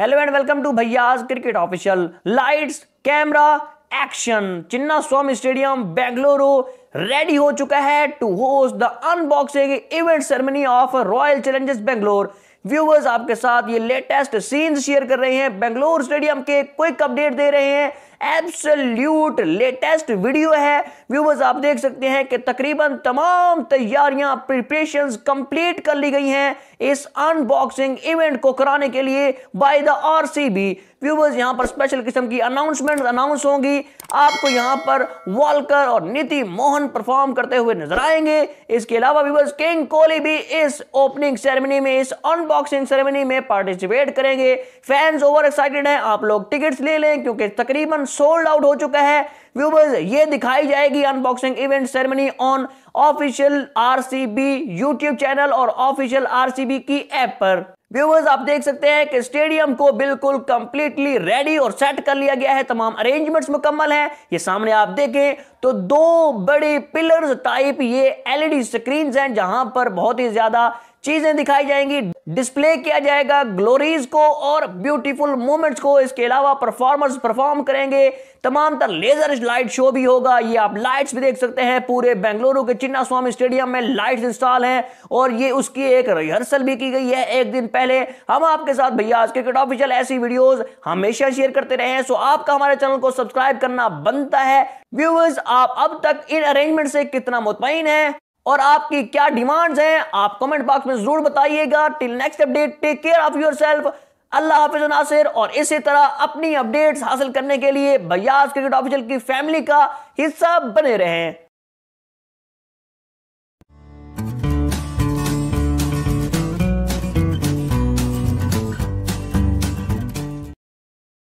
hello and welcome to Bhaiya's cricket official lights camera action Chinna Swamy stadium Bengaluru ready हो चुका है to host the unboxing event ceremony of Royal Challengers Bangalore viewers आपके साथ ये latest scenes share कर रहे हैं बेंगलोर स्टेडियम के क्विक अपडेट दे रहे हैं एब्सोल्यूट लेटेस्ट वीडियो है व्यूवर्स आप देख सकते हैं कि तकरीबन तमाम तैयारियां प्रिपरेशंस कंप्लीट कर ली गई हैं इस अनबॉक्सिंग इवेंट को कराने के लिए बाय द आरसीबी व्यूवर्स यहां पर स्पेशल किस्म की अनाउंसमेंट अनाउंस होंगी आपको यहां पर वॉलकर और नीति मोहन परफॉर्म करते हुए नजर आएंगे इसके अलावा व्यूवर्स किंग कोहली भी इस ओपनिंग सेरेमनी में इस अनबॉक्सिंग सेरेमनी में पार्टिसिपेट करेंगे फैंस ओवर एक्साइटेड हैं आप लोग टिकट्स ले लें क्योंकि तकरीबन सोल्ड आउट हो चुका है व्यूवर्स ये दिखाई जाएगी unboxing event ceremony on official RCB YouTube channel और ऑफिशियल आरसीबी की ऐप पर व्यूवर्स आप देख सकते हैं कि स्टेडियम को बिल्कुल कंप्लीटली रेडी और सेट कर लिया गया है तमाम अरेंजमेंट्स मुकम्मल हैं ये सामने आप देखें तो दो बड़े पिलर्स टाइप ये एलईडी स्क्रीन हैं जहां पर बहुत ही ज्यादा चीजें दिखाई जाएंगी डिस्प्ले किया जाएगा ग्लोरीज को और ब्यूटीफुल मोमेंट्स को इसके अलावा परफॉर्मर्स परफॉर्म करेंगे तमाम तर लेजर लाइट शो भी होगा ये आप लाइट्स भी देख सकते हैं पूरे बेंगलुरु के चिन्ना स्वामी स्टेडियम में लाइट्स इंस्टॉल हैं और ये उसकी एक रिहर्सल भी की गई है एक दिन पहले हम आपके साथ भैया आज क्रिकेट ऑफिशियल ऐसी वीडियोज हमेशा शेयर करते रहे हैं सो आपका हमारे चैनल को सब्सक्राइब करना बनता है व्यूवर्स आप अब तक इन अरेंजमेंट से कितना मुतमिन है और आपकी क्या डिमांड्स हैं आप कमेंट बॉक्स में जरूर बताइएगा till next update take care of yourself अल्लाह हाफिज नासिर और इसी तरह अपनी अपडेट्स हासिल करने के लिए बयाज क्रिकेट ऑफिशियल की फैमिली का हिस्सा बने रहें